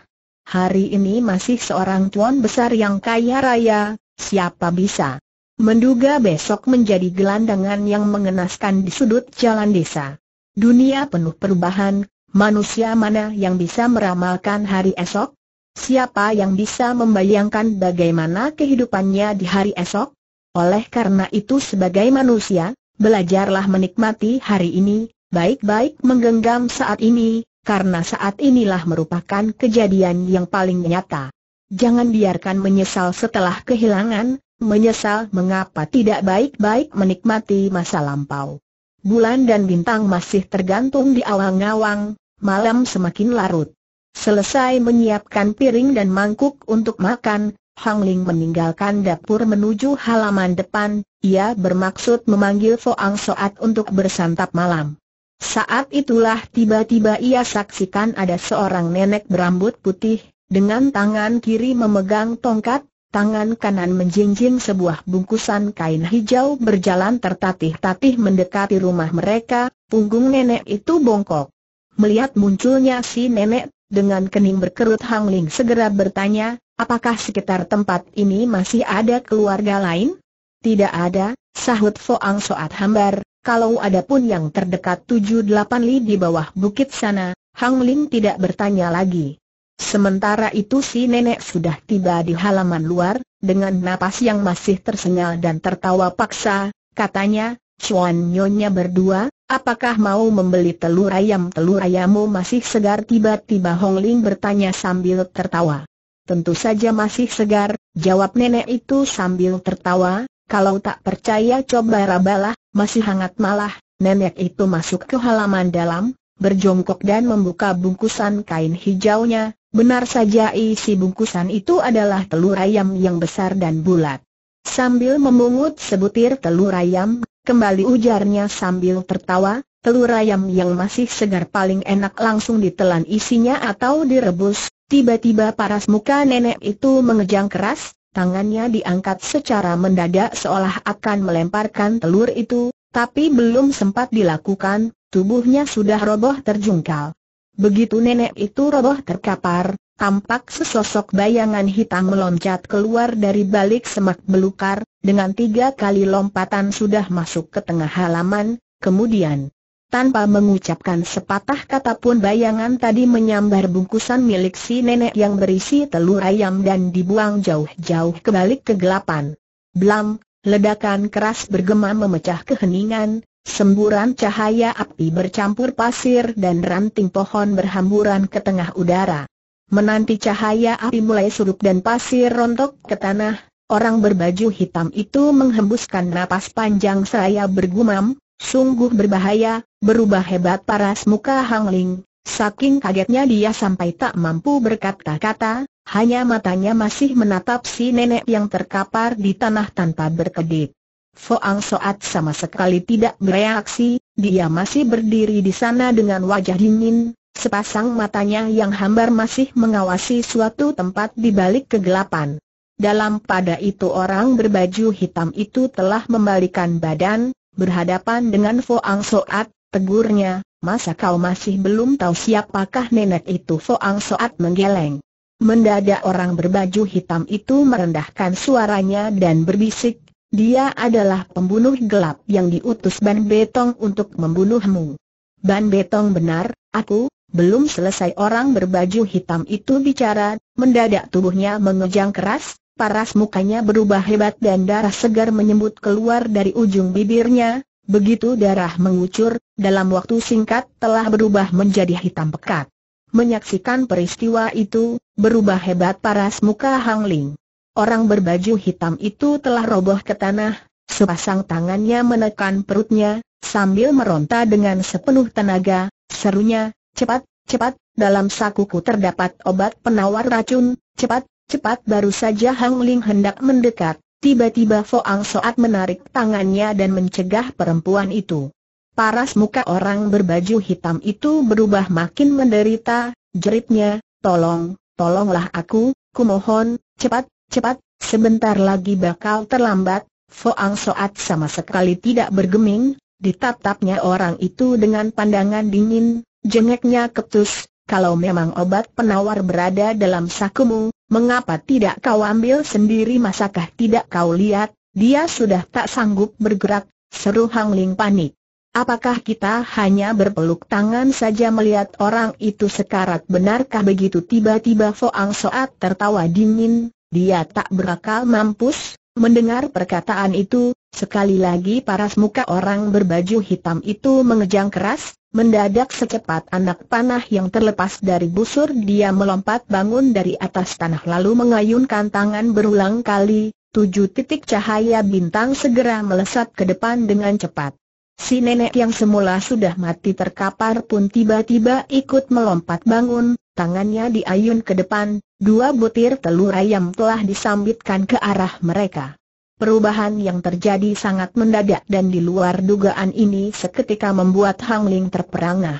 Speaker 1: Hari ini masih seorang tuan besar yang kaya raya, siapa bisa menduga besok menjadi gelandangan yang mengenaskan di sudut jalan desa. Dunia penuh perubahan, Manusia mana yang bisa meramalkan hari esok? Siapa yang bisa membayangkan bagaimana kehidupannya di hari esok? Oleh karena itu sebagai manusia, belajarlah menikmati hari ini, baik-baik menggenggam saat ini, karena saat inilah merupakan kejadian yang paling nyata. Jangan biarkan menyesal setelah kehilangan, menyesal mengapa tidak baik-baik menikmati masa lampau. Bulan dan bintang masih tergantung di awang-awang, malam semakin larut. Selesai menyiapkan piring dan mangkuk untuk makan, Hang Ling meninggalkan dapur menuju halaman depan, ia bermaksud memanggil Foang Soat untuk bersantap malam. Saat itulah tiba-tiba ia saksikan ada seorang nenek berambut putih, dengan tangan kiri memegang tongkat, tangan kanan menjinjing sebuah bungkusan kain hijau berjalan tertatih-tatih mendekati rumah mereka, punggung nenek itu bongkok. Melihat munculnya si nenek, dengan kening berkerut Hang Ling segera bertanya, apakah sekitar tempat ini masih ada keluarga lain? Tidak ada, sahut Foang Soat Hambar, kalau ada pun yang terdekat 7-8 li di bawah bukit sana, Hang Ling tidak bertanya lagi. Sementara itu si nenek sudah tiba di halaman luar, dengan napas yang masih tersengal dan tertawa paksa, katanya, Cuan Nyonya berdua, apakah mau membeli telur ayam? Telur ayammu masih segar tiba-tiba Hong Ling bertanya sambil tertawa. Tentu saja masih segar, jawab nenek itu sambil tertawa, kalau tak percaya coba rabalah, masih hangat malah, nenek itu masuk ke halaman dalam, berjongkok dan membuka bungkusan kain hijaunya, benar saja isi bungkusan itu adalah telur ayam yang besar dan bulat. Sambil memungut sebutir telur ayam, Kembali ujarnya sambil tertawa, telur ayam yang masih segar paling enak langsung ditelan isinya atau direbus. Tiba-tiba paras muka nenek itu mengejang keras, tangannya diangkat secara mendadak seolah akan melemparkan telur itu, tapi belum sempat dilakukan, tubuhnya sudah roboh terjungkal. Begitu nenek itu roboh terkapar, tampak sesosok bayangan hitam meloncat keluar dari balik semak belukar, dengan tiga kali lompatan sudah masuk ke tengah halaman, kemudian tanpa mengucapkan sepatah kata pun bayangan tadi menyambar bungkusan milik si nenek yang berisi telur ayam dan dibuang jauh-jauh ke balik kegelapan. Blam, ledakan keras bergema memecah keheningan, semburan cahaya api bercampur pasir dan ranting pohon berhamburan ke tengah udara. Menanti cahaya api mulai surut dan pasir rontok ke tanah, Orang berbaju hitam itu menghembuskan napas panjang seraya bergumam, sungguh berbahaya, berubah hebat paras muka Hang Ling. Saking kagetnya dia sampai tak mampu berkata-kata, hanya matanya masih menatap si nenek yang terkapar di tanah tanpa berkedip. Foang Soat sama sekali tidak bereaksi, dia masih berdiri di sana dengan wajah dingin, sepasang matanya yang hambar masih mengawasi suatu tempat di balik kegelapan. Dalam pada itu orang berbaju hitam itu telah membalikan badan, berhadapan dengan Foang Soat, tegurnya, masa kau masih belum tahu siapakah nenek itu Foang Soat menggeleng. Mendadak orang berbaju hitam itu merendahkan suaranya dan berbisik, dia adalah pembunuh gelap yang diutus Ban Betong untuk membunuhmu. Ban Betong benar, aku, belum selesai orang berbaju hitam itu bicara, mendadak tubuhnya mengejang keras, paras mukanya berubah hebat dan darah segar menyembut keluar dari ujung bibirnya, begitu darah mengucur, dalam waktu singkat telah berubah menjadi hitam pekat. Menyaksikan peristiwa itu, berubah hebat paras muka Hang Ling. Orang berbaju hitam itu telah roboh ke tanah, sepasang tangannya menekan perutnya, sambil meronta dengan sepenuh tenaga, serunya, cepat, cepat, dalam sakuku terdapat obat penawar racun, cepat, Cepat baru saja Hang Ling hendak mendekat, tiba-tiba Foang Soat menarik tangannya dan mencegah perempuan itu. Paras muka orang berbaju hitam itu berubah makin menderita, jeritnya, tolong, tolonglah aku, kumohon, cepat, cepat, sebentar lagi bakal terlambat. Foang Soat sama sekali tidak bergeming, Ditatapnya orang itu dengan pandangan dingin, jengeknya ketus, kalau memang obat penawar berada dalam sakumu, mengapa tidak kau ambil sendiri masakah tidak kau lihat, dia sudah tak sanggup bergerak, seru Hang Ling panik. Apakah kita hanya berpeluk tangan saja melihat orang itu sekarat benarkah begitu tiba-tiba Foang Soat tertawa dingin, dia tak berakal mampus, mendengar perkataan itu, Sekali lagi paras muka orang berbaju hitam itu mengejang keras, mendadak secepat anak panah yang terlepas dari busur dia melompat bangun dari atas tanah lalu mengayunkan tangan berulang kali, tujuh titik cahaya bintang segera melesat ke depan dengan cepat. Si nenek yang semula sudah mati terkapar pun tiba-tiba ikut melompat bangun, tangannya diayun ke depan, dua butir telur ayam telah disambitkan ke arah mereka. Perubahan yang terjadi sangat mendadak dan di luar dugaan ini seketika membuat Hang Ling terperangah.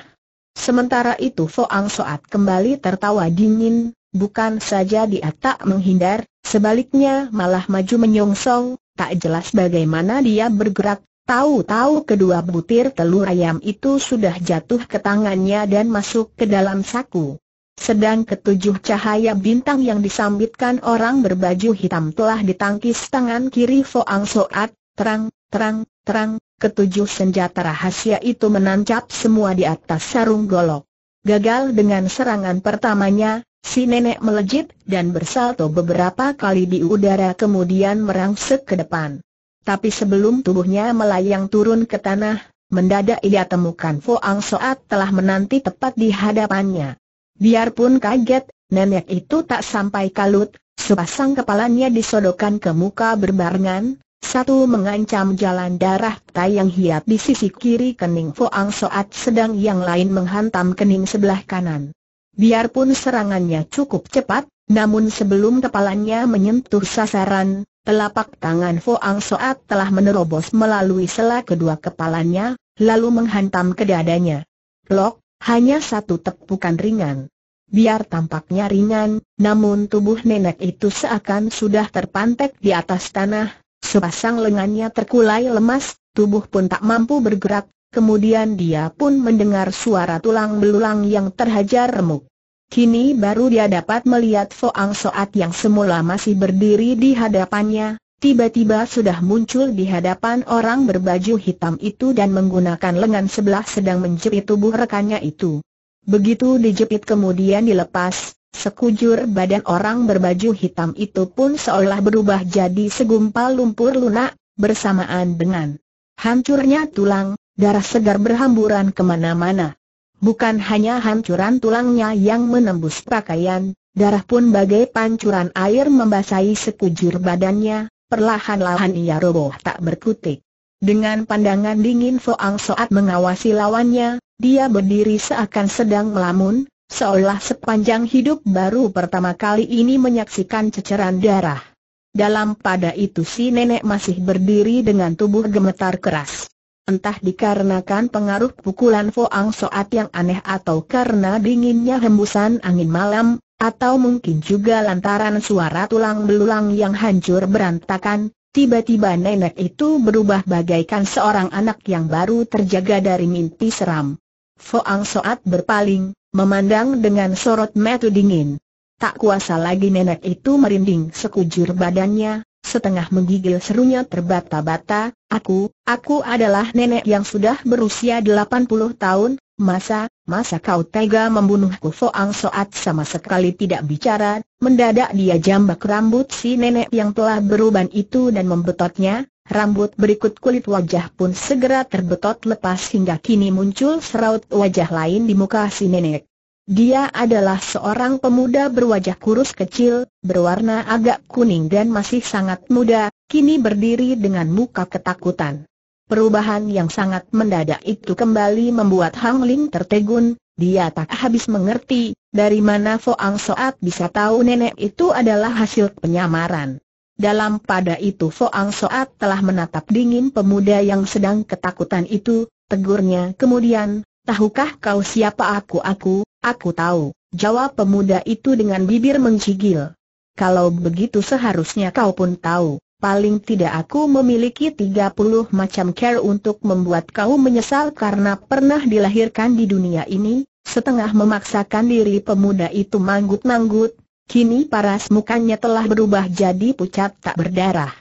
Speaker 1: Sementara itu Foang Soat kembali tertawa dingin, bukan saja dia tak menghindar, sebaliknya malah maju menyongsong, tak jelas bagaimana dia bergerak, tahu-tahu kedua butir telur ayam itu sudah jatuh ke tangannya dan masuk ke dalam saku. Sedang ketujuh cahaya bintang yang disambitkan orang berbaju hitam telah ditangkis tangan kiri Foang Soat, terang, terang, terang, ketujuh senjata rahasia itu menancap semua di atas sarung golok. Gagal dengan serangan pertamanya, si nenek melejit dan bersalto beberapa kali di udara kemudian merangsek ke depan. Tapi sebelum tubuhnya melayang turun ke tanah, mendadak ia temukan Foang Soat telah menanti tepat di hadapannya. Biarpun kaget, nenek itu tak sampai kalut, sepasang kepalanya disodokan ke muka berbarengan, satu mengancam jalan darah tayang yang hiat di sisi kiri kening Foang Soat sedang yang lain menghantam kening sebelah kanan. Biarpun serangannya cukup cepat, namun sebelum kepalanya menyentuh sasaran, telapak tangan Foang Soat telah menerobos melalui sela kedua kepalanya, lalu menghantam ke dadanya. Lok, hanya satu tepukan ringan. Biar tampaknya ringan, namun tubuh nenek itu seakan sudah terpantek di atas tanah, sepasang lengannya terkulai lemas, tubuh pun tak mampu bergerak, kemudian dia pun mendengar suara tulang belulang yang terhajar remuk. Kini baru dia dapat melihat Foang Soat yang semula masih berdiri di hadapannya, tiba-tiba sudah muncul di hadapan orang berbaju hitam itu dan menggunakan lengan sebelah sedang menjepit tubuh rekannya itu. Begitu dijepit kemudian dilepas, sekujur badan orang berbaju hitam itu pun seolah berubah jadi segumpal lumpur lunak, bersamaan dengan hancurnya tulang, darah segar berhamburan kemana-mana. Bukan hanya hancuran tulangnya yang menembus pakaian, darah pun bagai pancuran air membasahi sekujur badannya, Perlahan-lahan ia roboh tak berkutik. Dengan pandangan dingin Ang Soat mengawasi lawannya, dia berdiri seakan sedang melamun, seolah sepanjang hidup baru pertama kali ini menyaksikan ceceran darah. Dalam pada itu si nenek masih berdiri dengan tubuh gemetar keras. Entah dikarenakan pengaruh pukulan Foang Soat yang aneh atau karena dinginnya hembusan angin malam, atau mungkin juga lantaran suara tulang belulang yang hancur berantakan, tiba-tiba nenek itu berubah bagaikan seorang anak yang baru terjaga dari mimpi seram. Foang Soat berpaling, memandang dengan sorot mata dingin. Tak kuasa lagi nenek itu merinding sekujur badannya, setengah menggigil serunya terbata-bata, aku, aku adalah nenek yang sudah berusia 80 tahun, masa, masa kau tega membunuhku Foang Soat sama sekali tidak bicara, mendadak dia jambak rambut si nenek yang telah beruban itu dan membetotnya, Rambut berikut kulit wajah pun segera terbetot lepas hingga kini muncul seraut wajah lain di muka si nenek. Dia adalah seorang pemuda berwajah kurus kecil, berwarna agak kuning dan masih sangat muda, kini berdiri dengan muka ketakutan. Perubahan yang sangat mendadak itu kembali membuat Hang Ling tertegun, dia tak habis mengerti, dari mana Foang Soat bisa tahu nenek itu adalah hasil penyamaran. Dalam pada itu Foang Soat telah menatap dingin pemuda yang sedang ketakutan itu, tegurnya kemudian, tahukah kau siapa aku aku, Aku tahu, jawab pemuda itu dengan bibir mencigil. Kalau begitu seharusnya kau pun tahu, paling tidak aku memiliki 30 macam care untuk membuat kau menyesal karena pernah dilahirkan di dunia ini, setengah memaksakan diri pemuda itu manggut-manggut, kini paras mukanya telah berubah jadi pucat tak berdarah.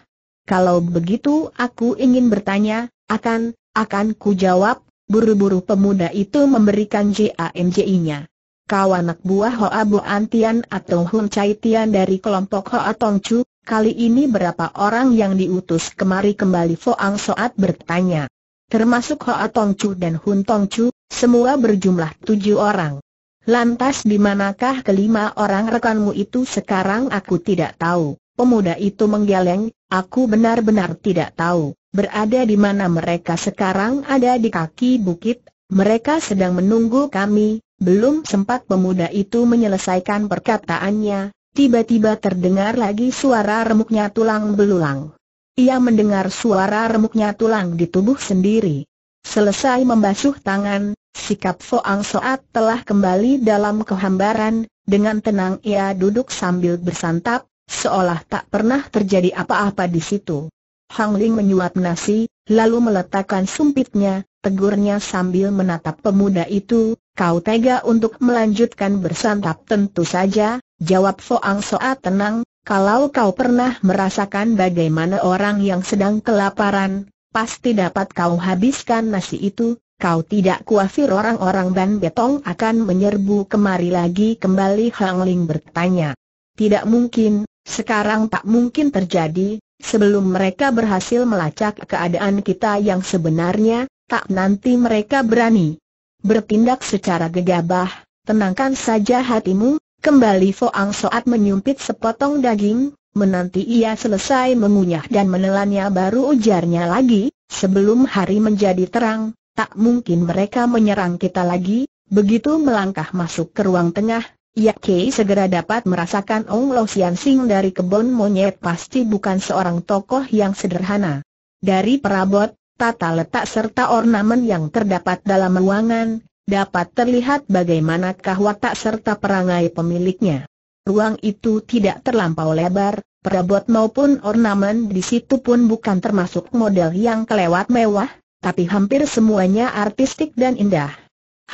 Speaker 1: Kalau begitu aku ingin bertanya, akan, akan ku jawab, buru-buru pemuda itu memberikan JAMJI-nya kau anak buah Hoa Bu Antian atau Hun Chai Tian dari kelompok Hoa Tong Chu, kali ini berapa orang yang diutus kemari kembali Foang Soat bertanya. Termasuk Hoa Tong Chu dan Hun Tong Chu, semua berjumlah tujuh orang. Lantas di manakah kelima orang rekanmu itu sekarang aku tidak tahu. Pemuda itu menggeleng, aku benar-benar tidak tahu. Berada di mana mereka sekarang ada di kaki bukit, mereka sedang menunggu kami, belum sempat pemuda itu menyelesaikan perkataannya, tiba-tiba terdengar lagi suara remuknya tulang belulang. Ia mendengar suara remuknya tulang di tubuh sendiri. Selesai membasuh tangan, sikap Foang Soat telah kembali dalam kehambaran, dengan tenang ia duduk sambil bersantap, seolah tak pernah terjadi apa-apa di situ. Hang Ling menyuap nasi, lalu meletakkan sumpitnya, tegurnya sambil menatap pemuda itu, Kau tega untuk melanjutkan bersantap tentu saja, jawab Foang Soa tenang, kalau kau pernah merasakan bagaimana orang yang sedang kelaparan, pasti dapat kau habiskan nasi itu, kau tidak kuafir orang-orang Ban Betong akan menyerbu kemari lagi kembali Hang Ling bertanya. Tidak mungkin, sekarang tak mungkin terjadi, sebelum mereka berhasil melacak keadaan kita yang sebenarnya, tak nanti mereka berani bertindak secara gegabah, tenangkan saja hatimu, kembali ang Soat menyumpit sepotong daging, menanti ia selesai mengunyah dan menelannya baru ujarnya lagi, sebelum hari menjadi terang, tak mungkin mereka menyerang kita lagi, begitu melangkah masuk ke ruang tengah, Yak Kei segera dapat merasakan Ong Lo Sian Sing dari kebun monyet pasti bukan seorang tokoh yang sederhana. Dari perabot, tata letak serta ornamen yang terdapat dalam ruangan, dapat terlihat bagaimanakah watak serta perangai pemiliknya. Ruang itu tidak terlampau lebar, perabot maupun ornamen di situ pun bukan termasuk model yang kelewat mewah, tapi hampir semuanya artistik dan indah.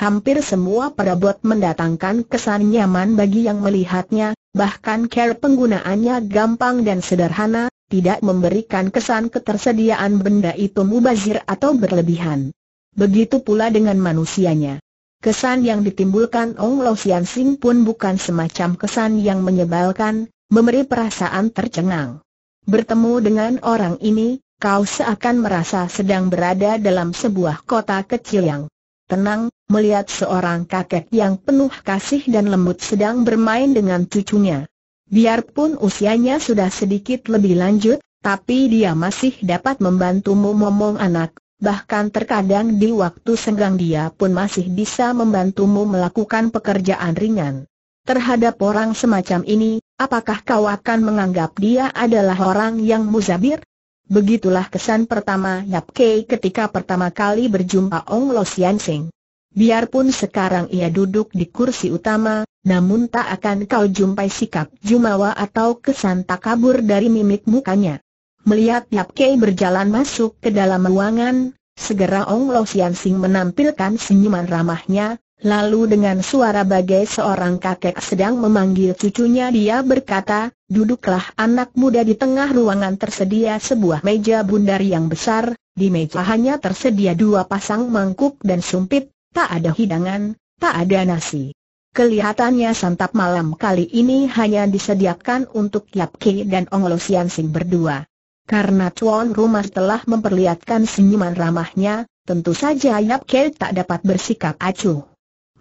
Speaker 1: Hampir semua perabot mendatangkan kesan nyaman bagi yang melihatnya, bahkan care penggunaannya gampang dan sederhana, tidak memberikan kesan ketersediaan benda itu mubazir atau berlebihan. Begitu pula dengan manusianya. Kesan yang ditimbulkan Ong Lo Sian Sing pun bukan semacam kesan yang menyebalkan, memberi perasaan tercengang. Bertemu dengan orang ini, kau seakan merasa sedang berada dalam sebuah kota kecil yang tenang, melihat seorang kakek yang penuh kasih dan lembut sedang bermain dengan cucunya. Biarpun usianya sudah sedikit lebih lanjut, tapi dia masih dapat membantumu momong anak, bahkan terkadang di waktu senggang dia pun masih bisa membantumu melakukan pekerjaan ringan. Terhadap orang semacam ini, apakah kau akan menganggap dia adalah orang yang muzabir? Begitulah kesan pertama Yap Kei ketika pertama kali berjumpa Ong Lo Sian Sing. Biarpun sekarang ia duduk di kursi utama, namun tak akan kau jumpai sikap jumawa atau kesan tak kabur dari mimik mukanya. Melihat Yap Kei berjalan masuk ke dalam ruangan, segera Ong Lo Sian Sing menampilkan senyuman ramahnya, lalu dengan suara bagai seorang kakek sedang memanggil cucunya dia berkata, Duduklah anak muda di tengah ruangan tersedia sebuah meja bundar yang besar, di meja hanya tersedia dua pasang mangkuk dan sumpit, tak ada hidangan, tak ada nasi. Kelihatannya santap malam kali ini hanya disediakan untuk Yap Ki dan Ong Lo Sian Sing berdua. Karena tuan rumah telah memperlihatkan senyuman ramahnya, tentu saja Yap Ki tak dapat bersikap acuh.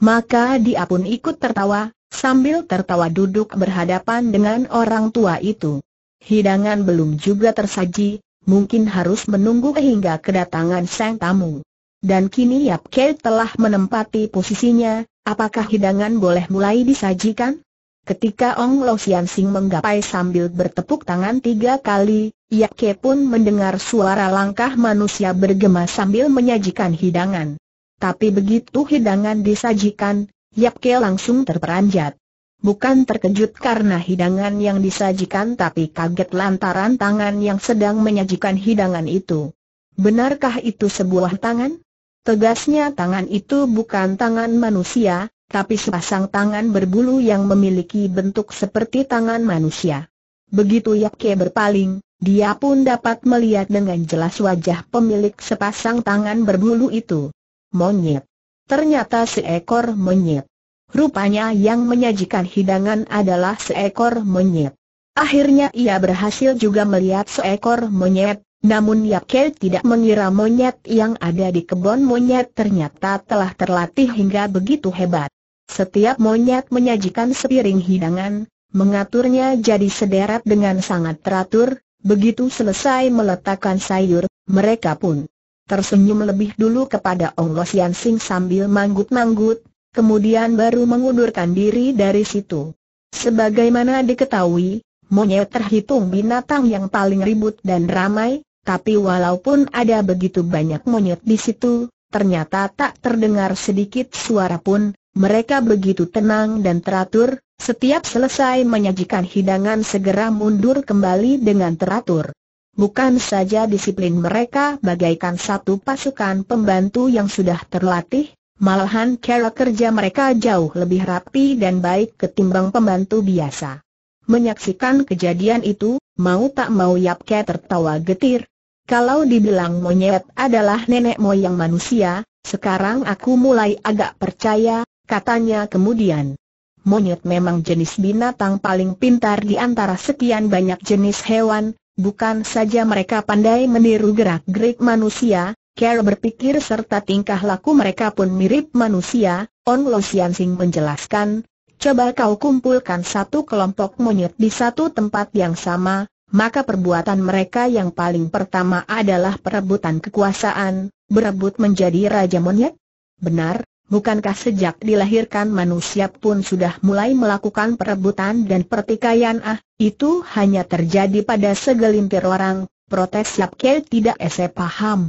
Speaker 1: Maka dia pun ikut tertawa, sambil tertawa duduk berhadapan dengan orang tua itu. Hidangan belum juga tersaji, mungkin harus menunggu hingga kedatangan sang tamu. Dan kini Yap Kei telah menempati posisinya, apakah hidangan boleh mulai disajikan? Ketika Ong Lo Sian Sing menggapai sambil bertepuk tangan tiga kali, Yap Ke pun mendengar suara langkah manusia bergema sambil menyajikan hidangan. Tapi begitu hidangan disajikan, Yap Ke langsung terperanjat. Bukan terkejut karena hidangan yang disajikan tapi kaget lantaran tangan yang sedang menyajikan hidangan itu. Benarkah itu sebuah tangan? Tegasnya tangan itu bukan tangan manusia, tapi sepasang tangan berbulu yang memiliki bentuk seperti tangan manusia. Begitu Yakke berpaling, dia pun dapat melihat dengan jelas wajah pemilik sepasang tangan berbulu itu. Monyet. Ternyata seekor monyet. Rupanya yang menyajikan hidangan adalah seekor monyet. Akhirnya ia berhasil juga melihat seekor monyet, namun Yapke tidak mengira monyet yang ada di kebun monyet ternyata telah terlatih hingga begitu hebat. Setiap monyet menyajikan sepiring hidangan, mengaturnya jadi sederet dengan sangat teratur, begitu selesai meletakkan sayur, mereka pun tersenyum lebih dulu kepada Ong Los Yan Sing sambil manggut-manggut, kemudian baru mengundurkan diri dari situ. Sebagaimana diketahui, monyet terhitung binatang yang paling ribut dan ramai, tapi walaupun ada begitu banyak monyet di situ, ternyata tak terdengar sedikit suara pun, mereka begitu tenang dan teratur, setiap selesai menyajikan hidangan segera mundur kembali dengan teratur. Bukan saja disiplin mereka bagaikan satu pasukan pembantu yang sudah terlatih, Malahan cara kerja mereka jauh lebih rapi dan baik ketimbang pembantu biasa. Menyaksikan kejadian itu, mau tak mau Yapke tertawa getir, kalau dibilang monyet adalah nenek moyang manusia, sekarang aku mulai agak percaya, katanya kemudian. Monyet memang jenis binatang paling pintar di antara sekian banyak jenis hewan, bukan saja mereka pandai meniru gerak-gerik manusia, Carol berpikir serta tingkah laku mereka pun mirip manusia, On Lo Sian Sing menjelaskan, coba kau kumpulkan satu kelompok monyet di satu tempat yang sama, maka perbuatan mereka yang paling pertama adalah perebutan kekuasaan, berebut menjadi raja monyet? Benar, bukankah sejak dilahirkan manusia pun sudah mulai melakukan perebutan dan pertikaian ah, itu hanya terjadi pada segelintir orang, protes Yap Kel tidak ese paham.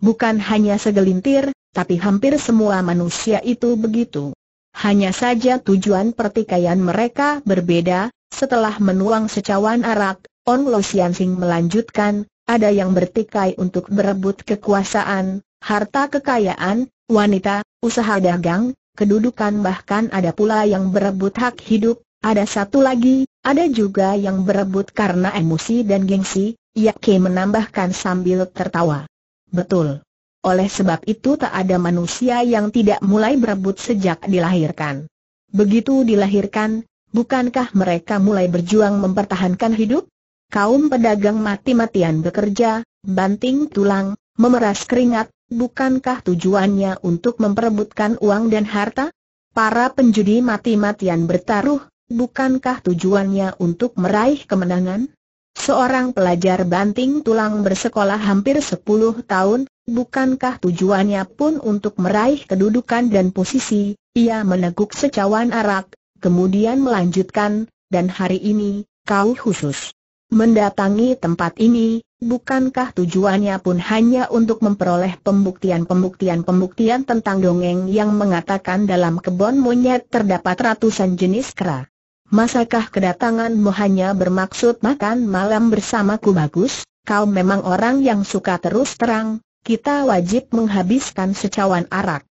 Speaker 1: Bukan hanya segelintir, tapi hampir semua manusia itu begitu. Hanya saja tujuan pertikaian mereka berbeda, setelah menuang secawan arak, On Lo Sian Sing melanjutkan, ada yang bertikai untuk berebut kekuasaan, harta kekayaan, wanita, usaha dagang, kedudukan bahkan ada pula yang berebut hak hidup, ada satu lagi, ada juga yang berebut karena emosi dan gengsi, Yake menambahkan sambil tertawa. Betul. Oleh sebab itu tak ada manusia yang tidak mulai berebut sejak dilahirkan. Begitu dilahirkan, bukankah mereka mulai berjuang mempertahankan hidup? Kaum pedagang mati-matian bekerja, banting tulang, memeras keringat, bukankah tujuannya untuk memperebutkan uang dan harta? Para penjudi mati-matian bertaruh, bukankah tujuannya untuk meraih kemenangan? Seorang pelajar banting tulang bersekolah hampir 10 tahun, bukankah tujuannya pun untuk meraih kedudukan dan posisi? Ia meneguk secawan arak, kemudian melanjutkan, dan hari ini, kau khusus Mendatangi tempat ini, bukankah tujuannya pun hanya untuk memperoleh pembuktian-pembuktian-pembuktian tentang dongeng yang mengatakan dalam kebun monyet terdapat ratusan jenis kera? Masakah kedatanganmu hanya bermaksud makan malam bersamaku bagus? Kau memang orang yang suka terus terang, kita wajib menghabiskan secawan arak.